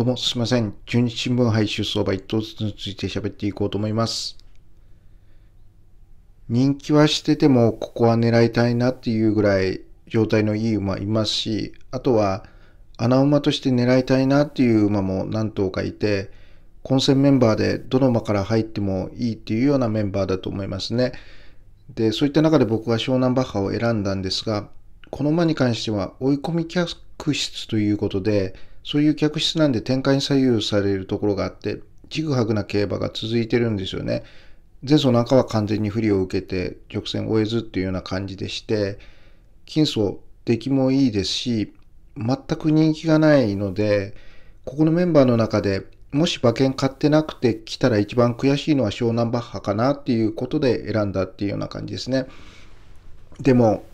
どうもすいません。中日新聞配信相場一頭ずつについて喋っていこうと思います。人気はしてても、ここは狙いたいなっていうぐらい状態のいい馬いますし、あとは穴馬として狙いたいなっていう馬も何頭かいて、混戦メンバーでどの馬から入ってもいいっていうようなメンバーだと思いますね。で、そういった中で僕は湘南バッハを選んだんですが、この馬に関しては追い込み客室ということで、そういう客室なんで展開に左右されるところがあって、ちぐはぐな競馬が続いてるんですよね。前走なんかは完全に不利を受けて直線を終えずっていうような感じでして、金層出来もいいですし、全く人気がないので、ここのメンバーの中でもし馬券買ってなくて来たら一番悔しいのは湘南バッハかなっていうことで選んだっていうような感じですね。でも、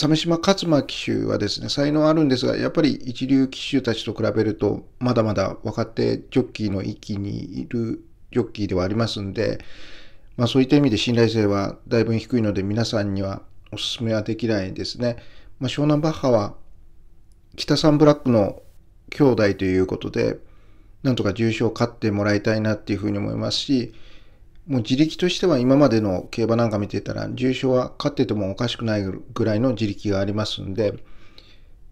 鮫島勝馬騎手はですね、才能あるんですが、やっぱり一流騎手たちと比べると、まだまだ若手ジョッキーの域にいるジョッキーではありますんで、まあ、そういった意味で信頼性はだいぶ低いので、皆さんにはお勧めはできないですね。まあ、湘南バッハは、北サンブラックの兄弟ということで、なんとか重賞を勝ってもらいたいなっていうふうに思いますし、もう自力としては今までの競馬なんか見てたら、重賞は勝っててもおかしくないぐらいの自力がありますんで、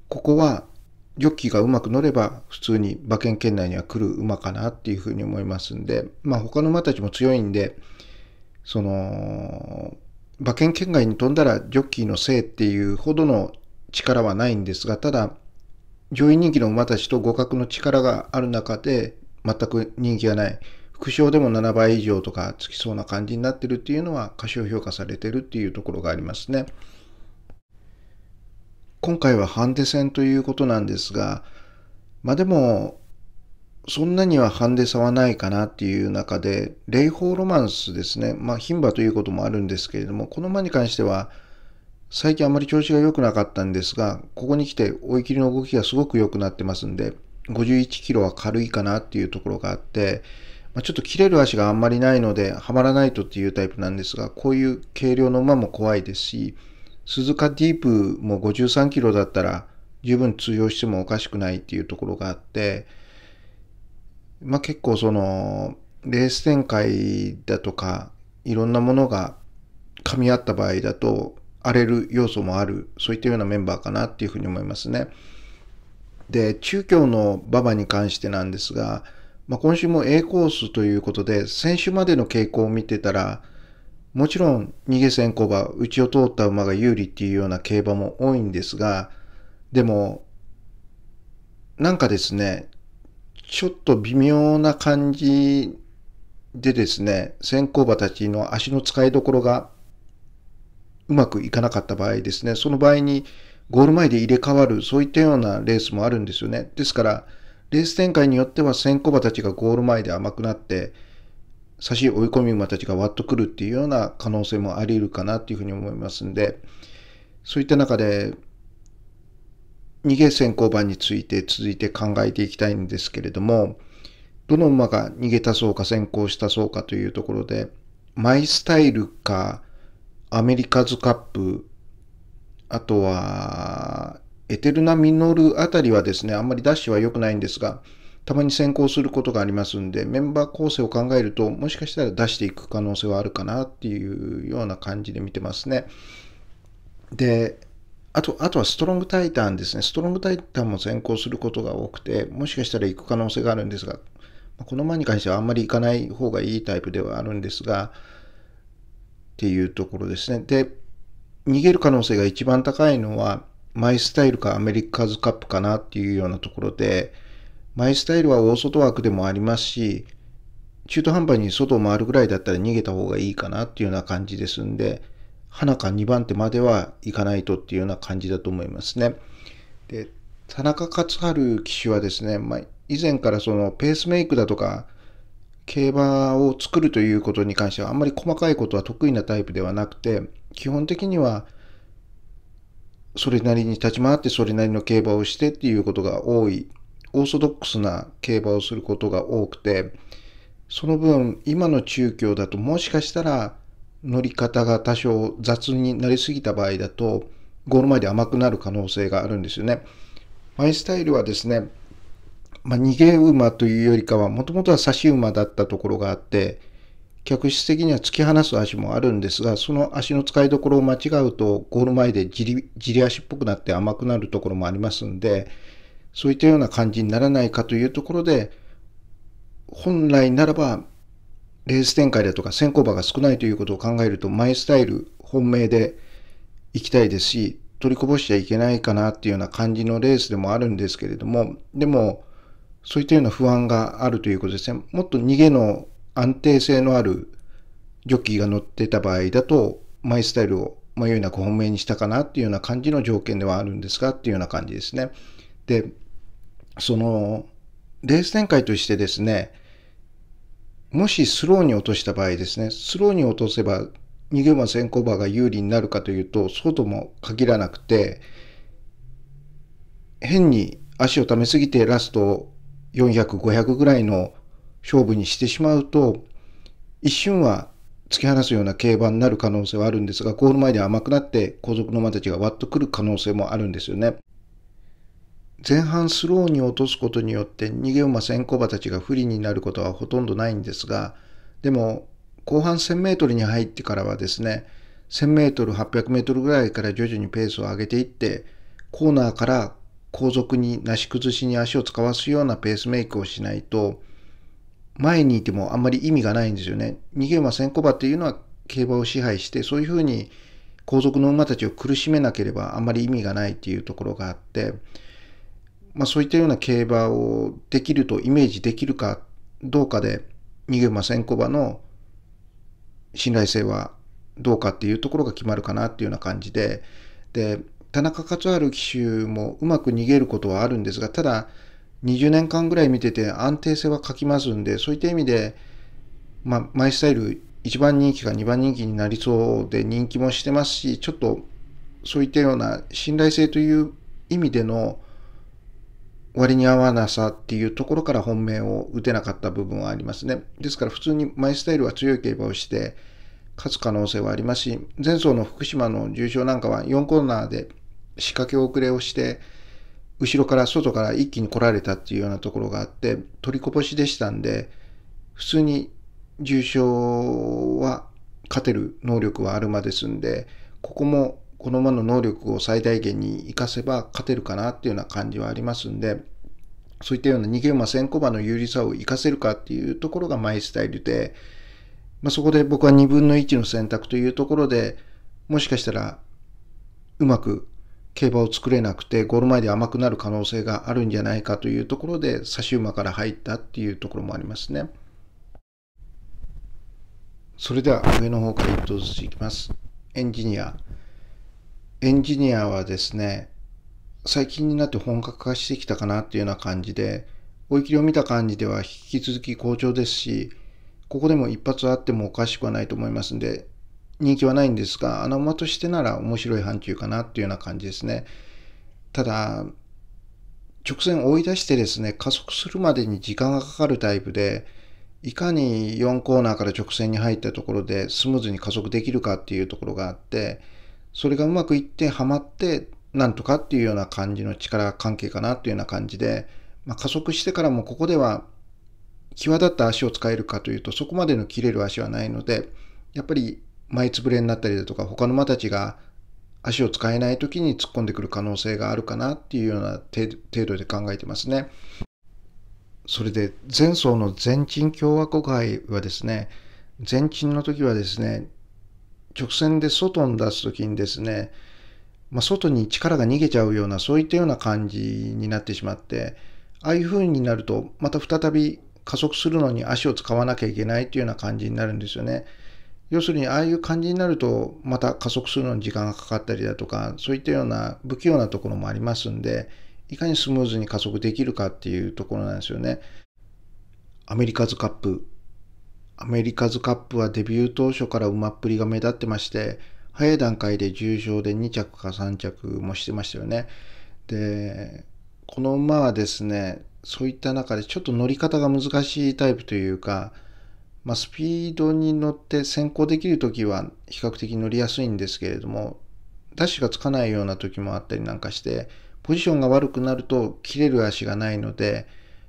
ここはジョッキーがうまく乗れば普通に馬券圏内には来る馬かなっていうふうに思いますんで、まあ他の馬たちも強いんで、その、馬券圏外に飛んだらジョッキーのせいっていうほどの力はないんですが、ただ、上位人気の馬たちと互角の力がある中で、全く人気がない副賞でも7倍以上とかつきそうな感じになってるっていうのは過小評価されてるっていうところがありますね。今回はハンデ戦ということなんですが、まあでも、そんなにはハンデ差はないかなっていう中で、霊ーロマンスですね。まあ、牝馬ということもあるんですけれども、この馬に関しては、最近あまり調子が良くなかったんですが、ここに来て追い切りの動きがすごく良くなってますんで、51キロは軽いかなっていうところがあって、まあ、ちょっと切れる足があんまりないので、はまらないとっていうタイプなんですが、こういう軽量の馬も怖いですし、鈴鹿ディープも53キロだったら十分通用してもおかしくないっていうところがあって、まあ、結構その、レース展開だとか、いろんなものが噛み合った場合だと、荒れる要素もある、そういったようなメンバーかなっていうふうに思いますね。で、中京の馬場に関してなんですが、まあ、今週も A コースということで、先週までの傾向を見てたら、もちろん逃げ先行馬、内を通った馬が有利っていうような競馬も多いんですが、でも、なんかですね、ちょっと微妙な感じでですね、先行馬たちの足の使いどころがうまくいかなかった場合ですね、その場合にゴール前で入れ替わる、そういったようなレースもあるんですよね。ですから、レース展開によっては先行馬たちがゴール前で甘くなって、差し追い込み馬たちがワっとくるっていうような可能性もあり得るかなっていうふうに思いますんで、そういった中で、逃げ先行馬について続いて考えていきたいんですけれども、どの馬が逃げたそうか先行したそうかというところで、マイスタイルか、アメリカズカップ、あとは、エテルナミノルあたりはですね、あんまりダッシュは良くないんですが、たまに先行することがありますんで、メンバー構成を考えると、もしかしたら出していく可能性はあるかなっていうような感じで見てますね。で、あと、あとはストロングタイタンですね。ストロングタイタンも先行することが多くて、もしかしたら行く可能性があるんですが、この前に関してはあんまり行かない方がいいタイプではあるんですが、っていうところですね。で、逃げる可能性が一番高いのは、マイスタイルかアメリカズカップかなっていうようなところで、マイスタイルは大外枠でもありますし、中途半端に外を回るぐらいだったら逃げた方がいいかなっていうような感じですんで、花か2番手まではいかないとっていうような感じだと思いますね。で、田中克春騎手はですね、まあ、以前からそのペースメイクだとか、競馬を作るということに関してはあんまり細かいことは得意なタイプではなくて、基本的にはそれなりに立ち回ってそれなりの競馬をしてっていうことが多いオーソドックスな競馬をすることが多くてその分今の中京だともしかしたら乗り方が多少雑になりすぎた場合だとゴール前で甘くなる可能性があるんですよね。マイスタイルはですね、まあ、逃げ馬というよりかはもともとは差し馬だったところがあって客室的には突き放す足もあるんですが、その足の使いどころを間違うと、ゴール前でじり足っぽくなって甘くなるところもありますんで、そういったような感じにならないかというところで、本来ならば、レース展開だとか先行馬が少ないということを考えると、マイスタイル、本命で行きたいですし、取りこぼしちゃいけないかなっていうような感じのレースでもあるんですけれども、でも、そういったような不安があるということですね。もっと逃げの安定性のあるジョッキーが乗ってた場合だと、マイスタイルを、迷いなく本命にしたかなっていうような感じの条件ではあるんですがっていうような感じですね。で、その、レース展開としてですね、もしスローに落とした場合ですね、スローに落とせば逃げ馬先行馬が有利になるかというと、そうとも限らなくて、変に足をためすぎてラスト400、500ぐらいの勝負にしてしまうと、一瞬は突き放すような競馬になる可能性はあるんですが、ゴール前で甘くなって後続の馬たちが割っとくる可能性もあるんですよね。前半スローに落とすことによって逃げ馬先行馬たちが不利になることはほとんどないんですが、でも後半 1000m に入ってからはですね、1000m、800m ぐらいから徐々にペースを上げていって、コーナーから後続になし崩しに足を使わすようなペースメイクをしないと、前にいてもあんまり意味がないんですよね。逃げ馬先行馬っていうのは競馬を支配して、そういうふうに皇族の馬たちを苦しめなければあんまり意味がないっていうところがあって、まあ、そういったような競馬をできるとイメージできるかどうかで、逃げ馬先行馬の信頼性はどうかっていうところが決まるかなっていうような感じで、で、田中克治騎手もうまく逃げることはあるんですが、ただ、20年間ぐらい見てて安定性は欠きますんで、そういった意味で、まあ、マイスタイル1番人気か2番人気になりそうで人気もしてますし、ちょっとそういったような信頼性という意味での割に合わなさっていうところから本命を打てなかった部分はありますね。ですから普通にマイスタイルは強い競馬をして勝つ可能性はありますし、前走の福島の重賞なんかは4コーナーで仕掛け遅れをして、後ろから外から一気に来られたっていうようなところがあって取りこぼしでしたんで普通に重症は勝てる能力はあるまですんでここもこのままの能力を最大限に活かせば勝てるかなっていうような感じはありますんでそういったような逃げ馬先行馬の有利さを活かせるかっていうところがマイスタイルで、まあ、そこで僕は2分の1の選択というところでもしかしたらうまく競馬を作れなくてゴール前で甘くなる可能性があるんじゃないかというところで差し馬から入ったっていうところもありますね。それでは上の方から1頭ずついきます。エンジニア。エンジニアはですね、最近になって本格化してきたかなっていうような感じで、追い切りを見た感じでは引き続き好調ですし、ここでも一発あってもおかしくはないと思いますんで、人気はないんですが、穴馬としてなら面白い範疇かなっていうような感じですね。ただ、直線追い出してですね、加速するまでに時間がかかるタイプで、いかに4コーナーから直線に入ったところでスムーズに加速できるかっていうところがあって、それがうまくいってはまって、なんとかっていうような感じの力関係かなっていうような感じで、まあ、加速してからもここでは際立った足を使えるかというとそこまでの切れる足はないのでやっぱり前つぶれになったりだとか、他の馬たちが足を使えない時に突っ込んでくる可能性があるかなっていうような程度で考えてますね。それで前走の前鎮共和国杯はですね、前鎮の時はですね、直線で外に出す時にですね、まあ、外に力が逃げちゃうような、そういったような感じになってしまって、ああいう風になると、また再び加速するのに足を使わなきゃいけないというような感じになるんですよね。要するにああいう感じになるとまた加速するのに時間がかかったりだとかそういったような不器用なところもありますんでいかにスムーズに加速できるかっていうところなんですよね。アメリカズカップアメリカズカップはデビュー当初から馬っぷりが目立ってまして早い段階で重賞で2着か3着もしてましたよね。でこの馬はですねそういった中でちょっと乗り方が難しいタイプというかまあ、スピードに乗って先行できる時は比較的乗りやすいんですけれどもダッシュがつかないような時もあったりなんかしてポジションが悪くなると切れる足がないので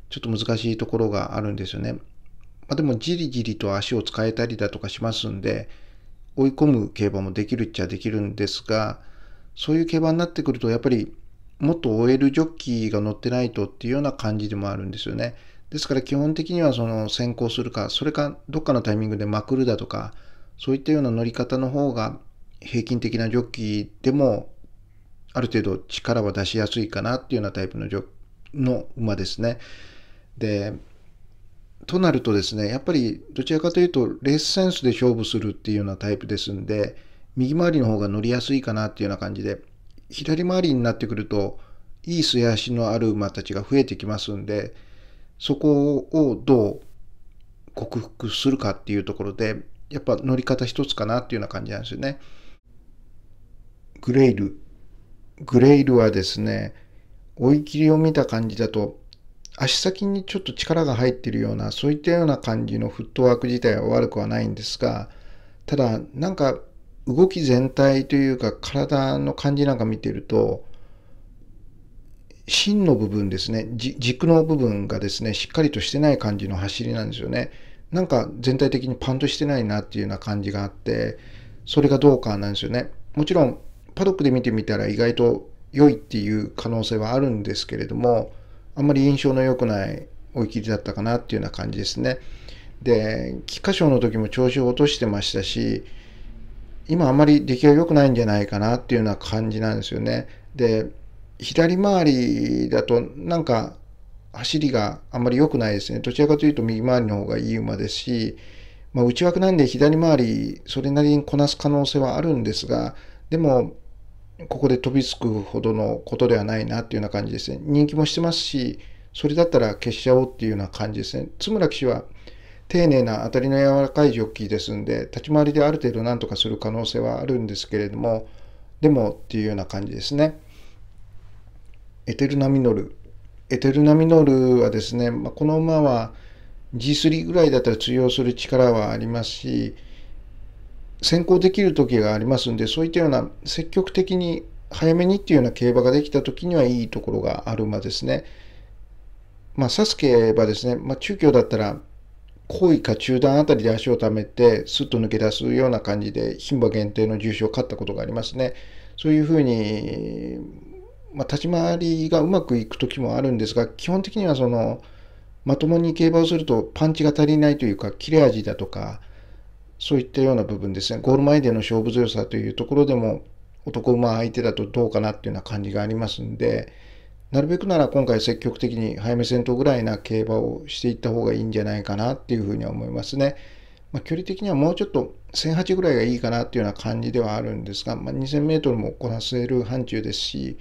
ちょっと難しいところがあるんですよね、まあ、でもじりじりと足を使えたりだとかしますんで追い込む競馬もできるっちゃできるんですがそういう競馬になってくるとやっぱりもっと OL ジョッキーが乗ってないとっていうような感じでもあるんですよね。ですから基本的にはその先行するか、それかどっかのタイミングでまくるだとか、そういったような乗り方の方が平均的なジョッキーでもある程度力は出しやすいかなっていうようなタイプのの馬ですね。で、となるとですね、やっぱりどちらかというとレースセンスで勝負するっていうようなタイプですんで、右回りの方が乗りやすいかなっていうような感じで、左回りになってくると、いい素足のある馬たちが増えてきますんで、そこをどう克服するかっていうところで、やっぱ乗り方一つかなっていうような感じなんですよね。グレイル。グレイルはですね、追い切りを見た感じだと、足先にちょっと力が入ってるような、そういったような感じのフットワーク自体は悪くはないんですが、ただ、なんか動き全体というか体の感じなんか見てると、芯の部分ですね、軸の部分がですね、しっかりとしてない感じの走りなんですよね。なんか全体的にパンとしてないなっていうような感じがあって、それがどうかなんですよね。もちろん、パドックで見てみたら意外と良いっていう可能性はあるんですけれども、あんまり印象の良くない追い切りだったかなっていうような感じですね。で、菊花賞の時も調子を落としてましたし、今あんまり出来が良くないんじゃないかなっていうような感じなんですよね。で、左回りだとなんか走りがあんまり良くないですね。どちらかというと右回りの方がいい馬ですし、まあ、内枠なんで左回りそれなりにこなす可能性はあるんですが、でもここで飛びつくほどのことではないなっていうような感じですね。人気もしてますし、それだったら消しちゃおうっていうような感じですね。津村騎手は丁寧な当たりの柔らかいジョッキーですんで、立ち回りである程度なんとかする可能性はあるんですけれども、でもっていうような感じですね。エテルナミノル。エテルナミノルはですね、まあ、この馬は G3 ぐらいだったら通用する力はありますし、先行できる時がありますんで、そういったような積極的に早めにっていうような競馬ができた時にはいいところがある馬ですね。まあ、指す競はですね、まあ、中京だったら後位か中段あたりで足をためて、スッと抜け出すような感じで、牝馬限定の重賞を勝ったことがありますね。そういうふうに、まあ、立ち回りがうまくいく時もあるんですが、基本的にはその、まともに競馬をするとパンチが足りないというか、切れ味だとか、そういったような部分ですね。ゴール前での勝負強さというところでも、男馬相手だとどうかなっていうような感じがありますんで、なるべくなら今回積極的に早め戦闘ぐらいな競馬をしていった方がいいんじゃないかなっていうふうには思いますね。まあ、距離的にはもうちょっと1008ぐらいがいいかなっていうような感じではあるんですが、まあ、2000m もこなせる範疇ですし、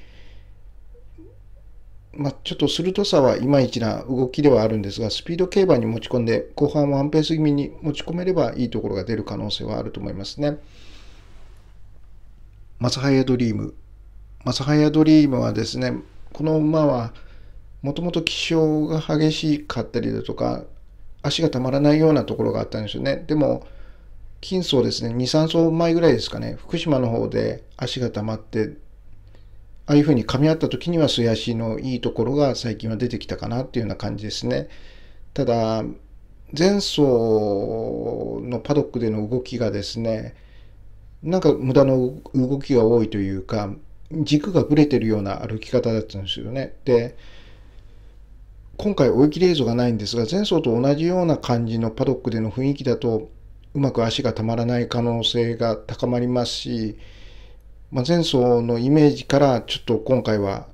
まあ、ちょっと鋭さはいまいちな動きではあるんですが、スピード競馬に持ち込んで、後半ワンペース気味に持ち込めればいいところが出る可能性はあると思いますね。マサハヤドリーム。マサハヤドリームはですね、この馬はもともと気性が激しかったりだとか、足がたまらないようなところがあったんですよね。でも、金層ですね、2、3層前ぐらいですかね、福島の方で足がたまってああいうふうに噛み合った時には素足のいいところが最近は出てきたかなっていうような感じですね。ただ、前走のパドックでの動きがですね、なんか無駄の動きが多いというか、軸がぶれてるような歩き方だったんですよね。で、今回追い切り映像がないんですが、前走と同じような感じのパドックでの雰囲気だと、うまく足がたまらない可能性が高まりますし、まあ、前走のイメージからちょっと今回は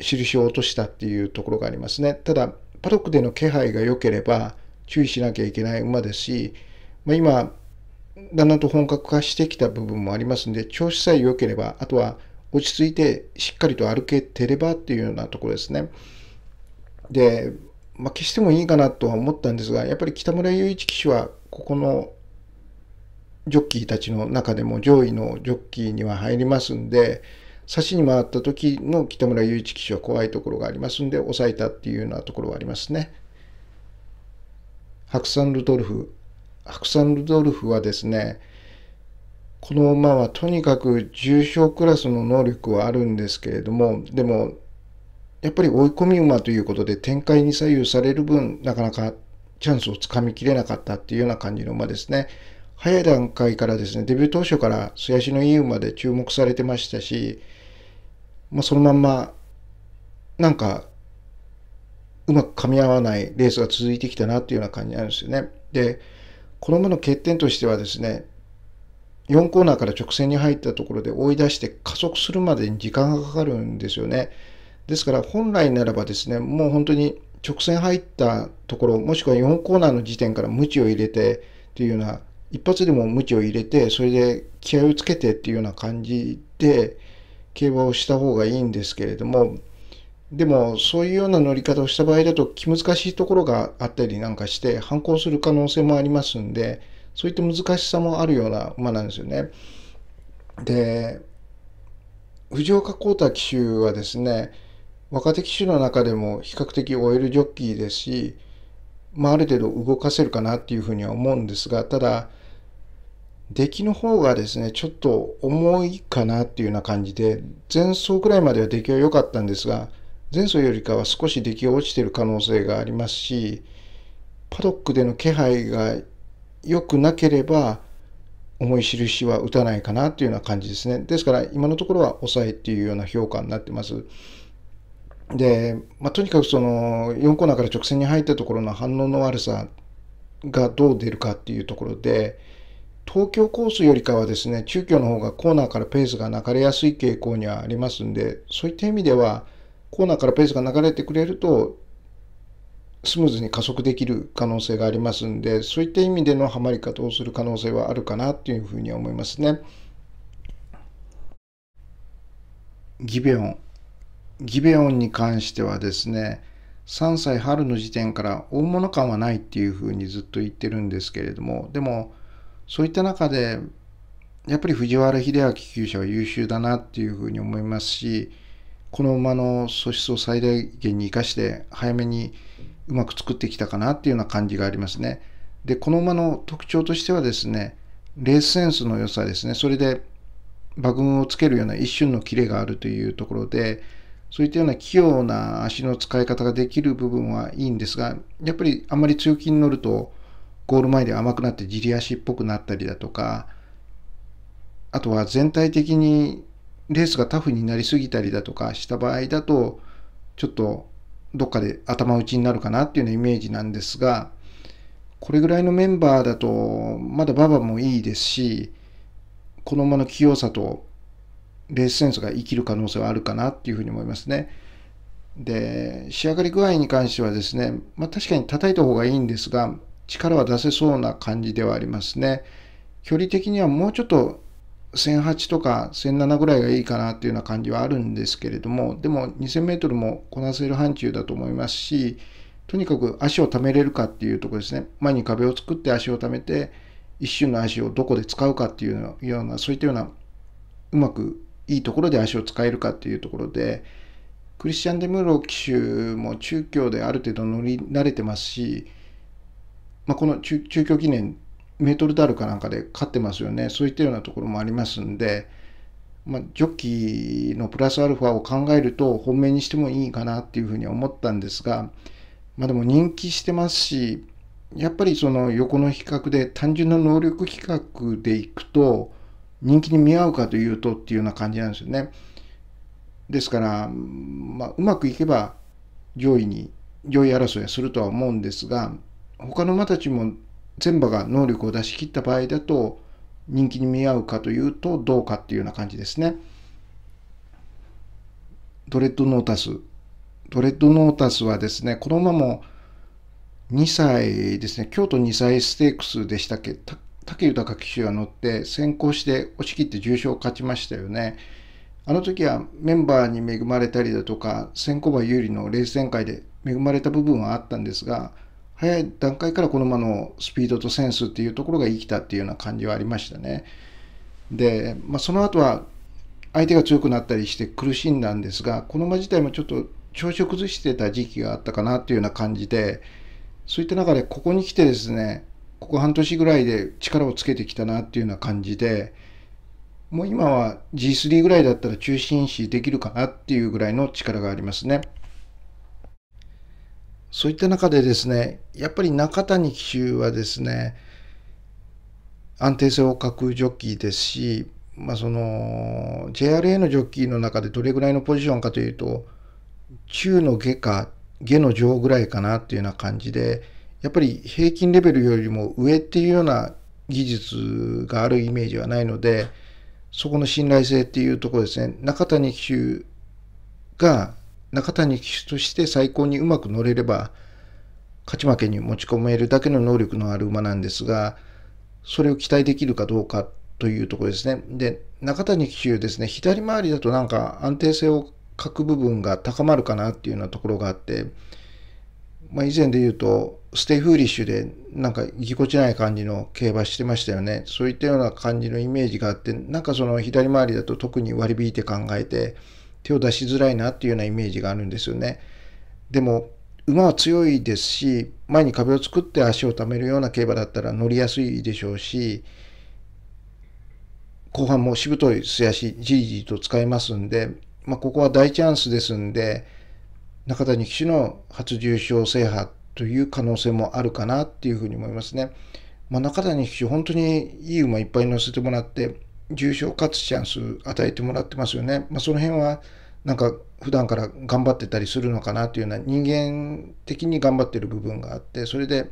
印を落としたっていうところがありますね。ただ、パドックでの気配が良ければ注意しなきゃいけない馬ですし、まあ、今、だんだんと本格化してきた部分もありますんで、調子さえ良ければ、あとは落ち着いてしっかりと歩けてればっていうようなところですね。で、まあ、消してもいいかなとは思ったんですが、やっぱり北村雄一騎手は、ここのジョッキーたちの中でも上位のジョッキーには入りますんで、差しに回った時の北村雄一騎手は怖いところがありますんで、抑えたっていうようなところはありますね。白山ルドルフ。白山ルドルフはですね、この馬はとにかく重症クラスの能力はあるんですけれども、でも、やっぱり追い込み馬ということで展開に左右される分、なかなかチャンスをつかみきれなかったっていうような感じの馬ですね。早い段階からですね、デビュー当初から素足のいい馬で注目されてましたし、まあ、そのまんま、なんか、うまく噛み合わないレースが続いてきたなっていうような感じなんですよね。で、この馬の欠点としてはですね、4コーナーから直線に入ったところで追い出して加速するまでに時間がかかるんですよね。ですから本来ならばですね、もう本当に直線入ったところ、もしくは4コーナーの時点から無知を入れてというような一発でも向きを入れて、それで気合をつけてっていうような感じで、競馬をした方がいいんですけれども、でも、そういうような乗り方をした場合だと、気難しいところがあったりなんかして、反抗する可能性もありますんで、そういった難しさもあるような馬なんですよね。で、藤岡浩太騎手はですね、若手騎手の中でも比較的オイルジョッキーですし、まあ、ある程度動かせるかなっていうふうには思うんですが、ただ、出来の方がですね、ちょっと重いかなっていうような感じで、前走くらいまでは出来は良かったんですが、前走よりかは少し出来が落ちてる可能性がありますし、パドックでの気配が良くなければ、重い印は打たないかなっていうような感じですね。ですから、今のところは抑えっていうような評価になってます。で、まあ、とにかくその4コーナーから直線に入ったところの反応の悪さがどう出るかっていうところで、東京コースよりかはですね、中京の方がコーナーからペースが流れやすい傾向にはありますんで、そういった意味では、コーナーからペースが流れてくれると、スムーズに加速できる可能性がありますんで、そういった意味でのハマり方をする可能性はあるかなというふうに思いますね。ギベオン。ギベオンに関してはですね、3歳春の時点から大物感はないっていうふうにずっと言ってるんですけれども、でも、そういった中で、やっぱり藤原秀明厩者は優秀だなっていうふうに思いますし、この馬の素質を最大限に生かして、早めにうまく作ってきたかなっていうような感じがありますね。で、この馬の特徴としてはですね、レースセンスの良さですね、それで馬群をつけるような一瞬のキレがあるというところで、そういったような器用な足の使い方ができる部分はいいんですが、やっぱりあんまり強気に乗ると、ゴール前で甘くなってじり足っぽくなったりだとか、あとは全体的にレースがタフになりすぎたりだとかした場合だと、ちょっとどっかで頭打ちになるかなっていうようなイメージなんですが、これぐらいのメンバーだと、まだ馬場もいいですし、この馬の器用さとレースセンスが生きる可能性はあるかなっていうふうに思いますね。で、仕上がり具合に関してはですね、まあ、確かに叩いた方がいいんですが、力は出せそうな感じではありますね。距離的にはもうちょっと1008とか1007ぐらいがいいかなっていうような感じはあるんですけれども、でも2000メートルもこなせる範疇だと思いますし、とにかく足を貯めれるかっていうとこですね。前に壁を作って足を貯めて、一瞬の足をどこで使うかっていうような、そういったような、うまくいいところで足を使えるかっていうところで、クリスチャン・デムーロ騎手も中京である程度乗り慣れてますし、まあ、この中中京記念メートルダルかなんかで勝ってますよねそういったようなところもありますんで、まあ、ジョッキーのプラスアルファを考えると本命にしてもいいかなっていうふうに思ったんですが、まあ、でも人気してますしやっぱりその横の比較で単純な能力比較でいくと人気に見合うかというとっていうような感じなんですよね。ですから、まあ、うまくいけば上位に上位争いはするとは思うんですが他の馬たちも全馬が能力を出し切った場合だと人気に見合うかというとどうかっていうような感じですね。ドレッドノータス。ドレッドノータスはですね、この馬も2歳ですね、京都2歳ステークスでしたっけ、武豊騎手が乗って先行して押し切って重賞を勝ちましたよね。あの時はメンバーに恵まれたりだとか、先行馬有利のレース展開で恵まれた部分はあったんですが、早い段階からこの馬のスピードとセンスっていうところが生きたっていうような感じはありましたね。で、まあ、その後は相手が強くなったりして苦しんだんですがこの馬自体もちょっと調子を崩してた時期があったかなっていうような感じでそういった中でここに来てですねここ半年ぐらいで力をつけてきたなっていうような感じでもう今は G3 ぐらいだったら中心視できるかなっていうぐらいの力がありますね。そういった中でですね、やっぱり中谷騎手はですね、安定性を欠くジョッキーですし、まあ、その JRA のジョッキーの中でどれぐらいのポジションかというと中の下か下の上ぐらいかなっていうような感じでやっぱり平均レベルよりも上っていうような技術があるイメージはないのでそこの信頼性っていうところですね中谷騎手が中谷騎手として最高にうまく乗れれば、勝ち負けに持ち込めるだけの能力のある馬なんですが、それを期待できるかどうかというところですね。で、中谷騎手ですね、左回りだとなんか安定性を欠く部分が高まるかなっていうようなところがあって、まあ、以前で言うと、ステイフーリッシュでなんかぎこちない感じの競馬してましたよね。そういったような感じのイメージがあって、なんかその左回りだと特に割り引いて考えて、手を出しづらいなっていうようなイメージがあるんですよね。でも馬は強いですし前に壁を作って足をためるような競馬だったら乗りやすいでしょうし後半もしぶとい素足じりじりと使いますんで、まあ、ここは大チャンスですんで中谷騎手の初重賞制覇という可能性もあるかなっていうふうに思いますね。まあ、中谷騎手本当にいい馬いっぱい乗せてもらって重症化つチャンス与えてもらってますよね。まあ、その辺はなんか普段から頑張ってたりするのかなというような人間的に頑張ってる部分があってそれで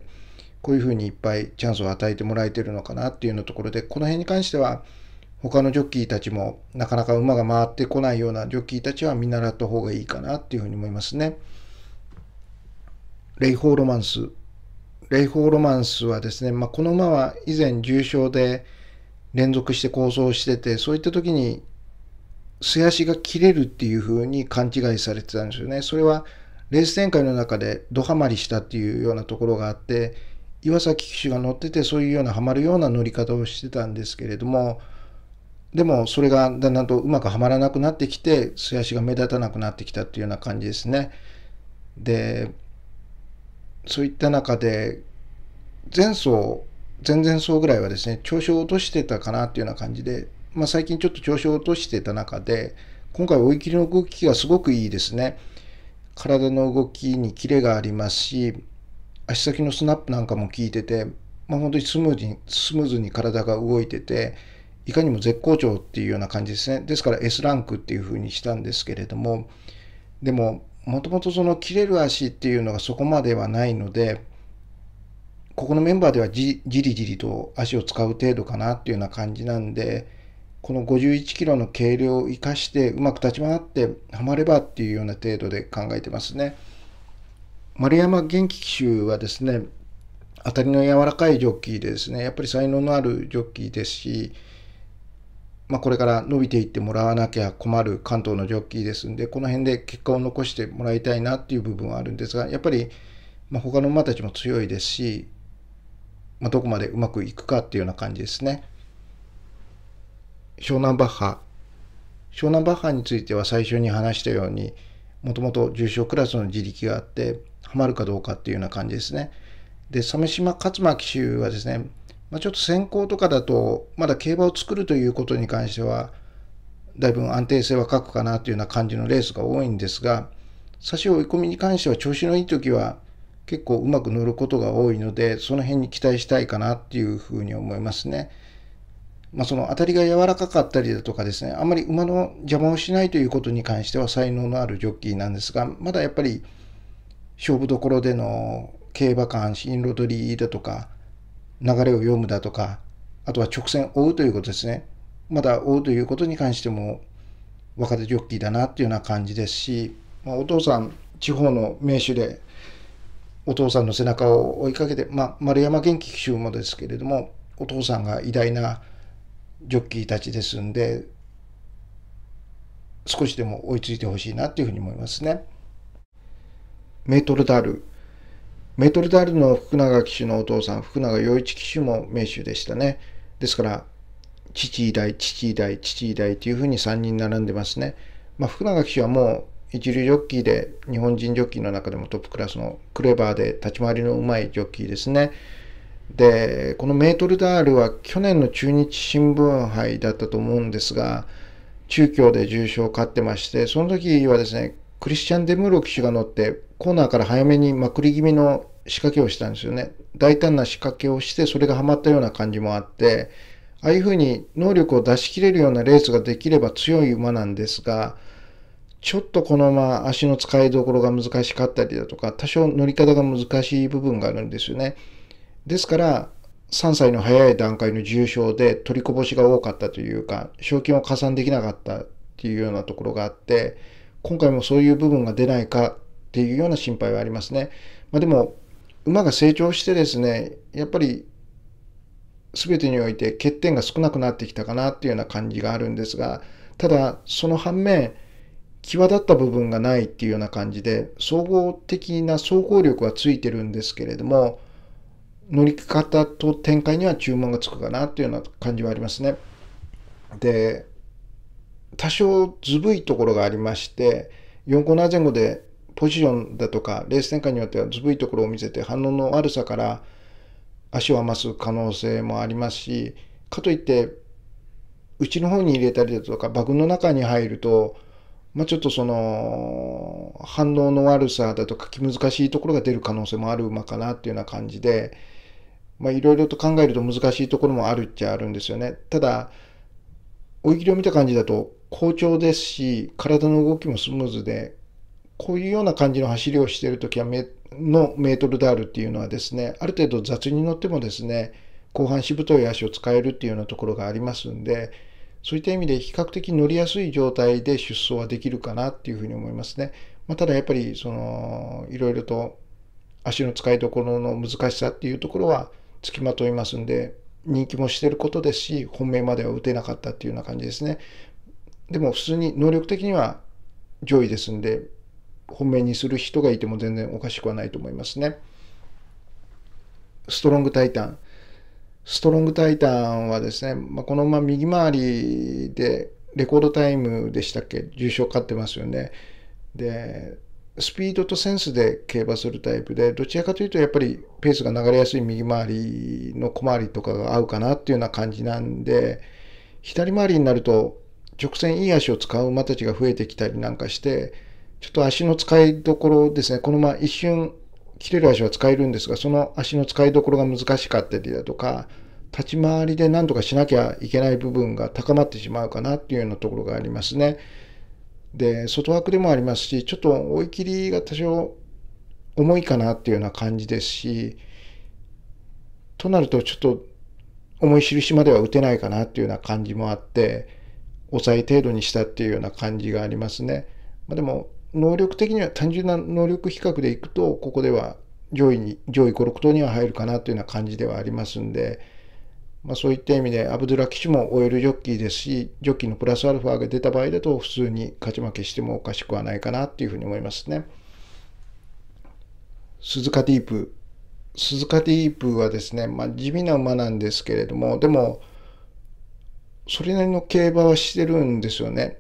こういうふうにいっぱいチャンスを与えてもらえてるのかなっていうようなところでこの辺に関しては他のジョッキーたちもなかなか馬が回ってこないようなジョッキーたちは見習った方がいいかなっていうふうに思いますね。レイホーロマンス。レイホーロマンスはですね、まあ、この馬は以前重傷で連続して構想してて、そういった時に、素足が切れるっていう風に勘違いされてたんですよね。それはレース展開の中でドハマりしたっていうようなところがあって、岩崎騎手が乗っててそういうようなハマるような乗り方をしてたんですけれども、でもそれがだんだんとうまくはまらなくなってきて、素足が目立たなくなってきたっていうような感じですね。で、そういった中で、前走前々走ぐらいはですね、調子を落としてたかなっていうような感じで、まあ、最近ちょっと調子を落としてた中で、今回追い切りの動きがすごくいいですね。体の動きにキレがありますし、足先のスナップなんかも効いてて、まあ、本当にスムーズに、スムーズに体が動いてて、いかにも絶好調っていうような感じですね。ですから S ランクっていう風にしたんですけれども、でも、もともとその切れる足っていうのがそこまではないので、ここのメンバーではじじりじりと足を使う程度かなっていうような感じなんで、この51キロの軽量を生かして、うまく立ち回ってはまればっていうような程度で考えてますね。丸山元気騎手はですね、当たりの柔らかいジョッキーでですね、やっぱり才能のあるジョッキーですし、まあ、これから伸びていってもらわなきゃ困る関東のジョッキーですんで、この辺で結果を残してもらいたいなっていう部分はあるんですが、やっぱり、まあ、他の馬たちも強いですし、まあ、どこまでうまくいくかっていうような感じですね。湘南バッハ。湘南バッハについては最初に話したように、もともと重症クラスの自力があって、はまるかどうかっていうような感じですね。で、鮫島勝間騎手はですね、まあ、ちょっと先行とかだと、まだ競馬を作るということに関しては、だいぶ安定性は欠くかなというような感じのレースが多いんですが、差し追い込みに関しては調子のいい時は、結構うまく乗ることが多いのでその辺に期待したいかなっていうふうに思いますね。まあ、その当たりが柔らかかったりだとかですねあんまり馬の邪魔をしないということに関しては才能のあるジョッキーなんですがまだやっぱり勝負どころでの競馬感進路取りだとか流れを読むだとかあとは直線を追うということですねまだ追うということに関しても若手ジョッキーだなっていうような感じですし、まあ、お父さん地方の名手でお父さんの背中を追いかけて、まあ、丸山元気騎手もですけれどもお父さんが偉大なジョッキーたちですんで少しでも追いついてほしいなっていうふうに思いますね。メートルダールメートルダールの福永騎手のお父さん福永洋一騎手も名手でしたね。ですから父以来父以来父以来というふうに3人並んでますね。まあ、福永騎手はもう一流ジョッキーで日本人ジョッキーの中でもトップクラスのクレバーで立ち回りのうまいジョッキーですね。でこのメートルダールは去年の中日新聞杯だったと思うんですが中京で重賞を勝ってましてその時はですねクリスチャン・デムロ騎手が乗ってコーナーから早めにまくり気味の仕掛けをしたんですよね大胆な仕掛けをしてそれがはまったような感じもあってああいうふうに能力を出し切れるようなレースができれば強い馬なんですがちょっとこのまま足の使いどころが難しかったりだとか、多少乗り方が難しい部分があるんですよね。ですから、3歳の早い段階の重症で取りこぼしが多かったというか、賞金を加算できなかったっていうようなところがあって、今回もそういう部分が出ないかっていうような心配はありますね。まあ、でも、馬が成長してですね、やっぱり全てにおいて欠点が少なくなってきたかなっていうような感じがあるんですが、ただ、その反面、際立った部分がないっていうような感じで、総合的な総合力はついてるんですけれども、乗り方と展開には注文がつくかなっていうような感じはありますね。で、多少ずぶいところがありまして、4コーナー前後でポジションだとか、レース展開によってはずぶいところを見せて反応の悪さから足を余す可能性もありますし、かといって、うちの方に入れたりだとか、バグの中に入ると、まあ、ちょっとその反応の悪さだとかき難しいところが出る可能性もある馬かなっていうような感じでいろいろと考えると難しいところもあるっちゃあるんですよね。ただ追い切りを見た感じだと好調ですし体の動きもスムーズでこういうような感じの走りをしている時はメのメートルダールっていうのはですねある程度雑に乗ってもですね後半しぶとい足を使えるっていうようなところがありますんでそういった意味で比較的乗りやすい状態で出走はできるかなっていうふうに思いますね。まあ、ただやっぱりそのいろいろと足の使いどころの難しさっていうところはつきまといますんで人気もしてることですし本命までは打てなかったっていうような感じですね。でも普通に能力的には上位ですんで本命にする人がいても全然おかしくはないと思いますね。ストロングタイタンストロングタイタンはですね、まあ、このまま右回りでレコードタイムでしたっけ、重賞勝ってますよね。で、スピードとセンスで競馬するタイプで、どちらかというとやっぱりペースが流れやすい右回りの小回りとかが合うかなっていうような感じなんで、左回りになると直線いい足を使う馬たちが増えてきたりなんかして、ちょっと足の使いどころですね、このまま一瞬切れる足は使えるんですが、その足の使いどころが難しかったりだとか、立ち回りで何とかしなきゃいけない部分が高まってしまうかなっていうようなところがありますね。で、外枠でもありますし、ちょっと追い切りが多少重いかなっていうような感じですし、となるとちょっと思い印までは打てないかなっていうような感じもあって、抑え程度にしたっていうような感じがありますね。まあ、でも能力的には単純な能力比較でいくとここでは上位に上位56頭には入るかなというような感じではありますんで、まあ、そういった意味でアブドゥラ騎手も終えるジョッキーですしジョッキーのプラスアルファが出た場合だと普通に勝ち負けしてもおかしくはないかなというふうに思いますね。鈴鹿ディープ鈴鹿ディープはですね、まあ、地味な馬なんですけれどもでもそれなりの競馬はしてるんですよね。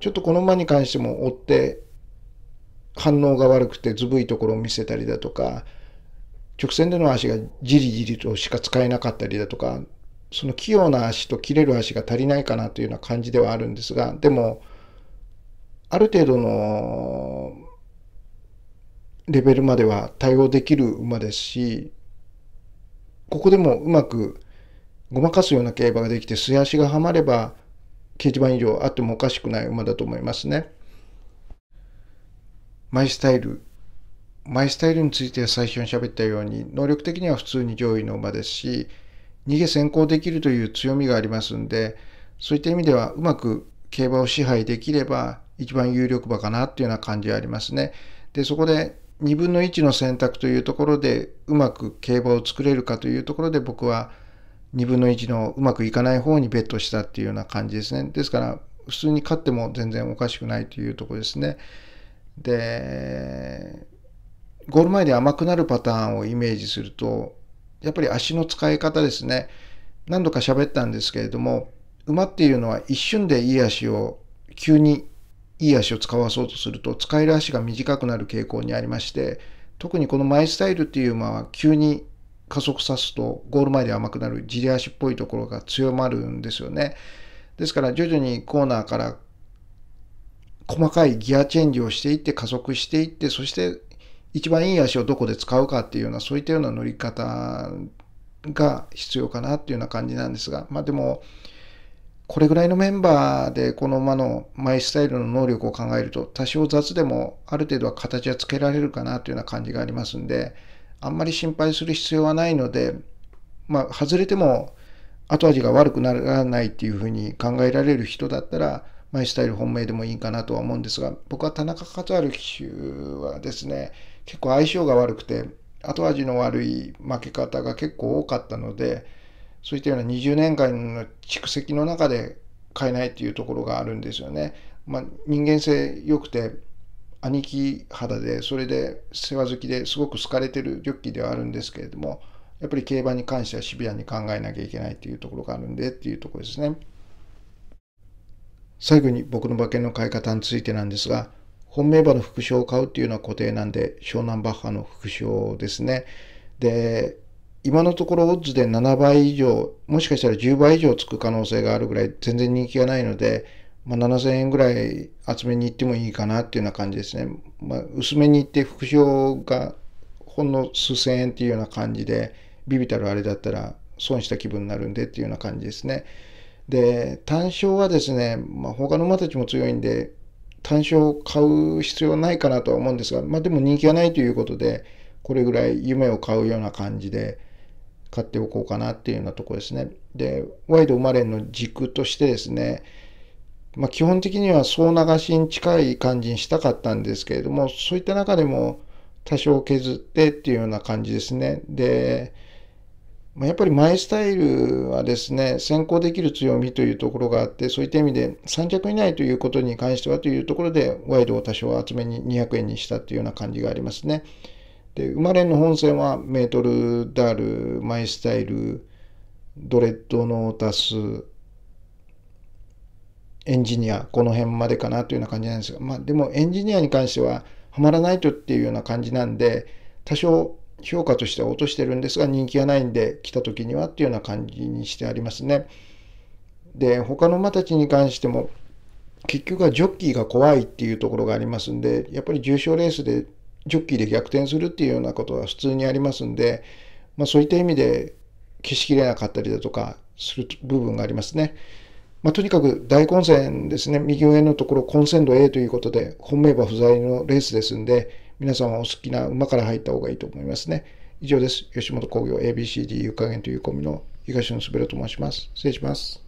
ちょっとこの馬に関しても追って反応が悪くてずぶいところを見せたりだとか、直線での足がじりじりとしか使えなかったりだとか、その器用な足と切れる足が足りないかなというような感じではあるんですが、でも、ある程度のレベルまでは対応できる馬ですし、ここでもうまくごまかすような競馬ができて、素足がはまれば、掲示板以上あってもおかしくない馬だと思いますね。マイスタイルマイスタイルについて最初に喋ったように能力的には普通に上位の馬ですし逃げ先行できるという強みがありますんでそういった意味ではうまく競馬を支配できれば一番有力馬かなっていうような感じはありますね。でそこで2分の1の選択というところでうまく競馬を作れるかというところで僕は2分の1のうまくいかない方にベットしたっていうような感じですね。ですから普通に勝っても全然おかしくないというところですね。で、ゴール前で甘くなるパターンをイメージすると、やっぱり足の使い方ですね。何度か喋ったんですけれども、馬っていうのは一瞬でいい足を、急にいい足を使わそうとすると、使える足が短くなる傾向にありまして、特にこのマイスタイルっていう馬は急に加速さすとゴール前で甘くなるじり足っぽいところが強まるんですよね。ですから徐々にコーナーから細かいギアチェンジをしていって加速していって、そして一番いい足をどこで使うかっていうような、そういったような乗り方が必要かなっていうような感じなんですが、まあでも、これぐらいのメンバーでこの馬のマイスタイルの能力を考えると、多少雑でもある程度は形はつけられるかなというような感じがありますんで、あんまり心配する必要はないので、まあ、外れても後味が悪くならないっていうふうに考えられる人だったら、マイスタイル本命でもいいかなとは思うんですが、僕は田中和治騎手はですね、結構相性が悪くて、後味の悪い負け方が結構多かったので、そういったような20年間の蓄積の中で買えないっていうところがあるんですよね。まあ、人間性良くて、兄貴肌で、それで世話好きですごく好かれてるジョッキーではあるんですけれども、やっぱり競馬に関してはシビアに考えなきゃいけないっていうところがあるんでっていうところですね。最後に僕の馬券の買い方についてなんですが、本命馬の副賞を買うっていうのは固定なんで、湘南バッハの副賞ですね。で、今のところオッズで7倍以上、もしかしたら10倍以上つく可能性があるぐらい全然人気がないので、まあ、7000円ぐらい厚めに行ってもいいかなっていうような感じですね。まあ、薄めに行って副賞がほんの数千円っていうような感じで、ビビたるあれだったら損した気分になるんでっていうような感じですね。で、単勝はですね、まあ、他の馬たちも強いんで、単勝を買う必要ないかなとは思うんですが、まあ、でも人気がないということで、これぐらい夢を買うような感じで買っておこうかなっていうようなとこですね。で、ワイド生まれの軸としてですね、まあ、基本的には総流しに近い感じにしたかったんですけれども、そういった中でも多少削ってっていうような感じですね。で、やっぱりマイスタイルはですね、先行できる強みというところがあって、そういった意味で3着以内ということに関してはというところで、ワイドを多少厚めに200円にしたというような感じがありますね。で、生まれの本線はメートル、ダール、マイスタイル、ドレッドノータス、エンジニア、この辺までかなというような感じなんですが、まあでもエンジニアに関しては、はまらないとっていうような感じなんで、多少評価としては落としてるんですが人気がないんで来た時にはっていうような感じにしてありますね。で他の馬たちに関しても結局はジョッキーが怖いっていうところがありますんでやっぱり重賞レースでジョッキーで逆転するっていうようなことは普通にありますんで、まあ、そういった意味で消しきれなかったりだとかする部分がありますね。まあ、とにかく大混戦ですね、右上のところ、混戦度 A ということで、本命馬不在のレースですんで、皆さんはお好きな馬から入った方がいいと思いますね。以上です。吉本興業 ABCD 湯加減というコミの東野滑郎ると申します。失礼します。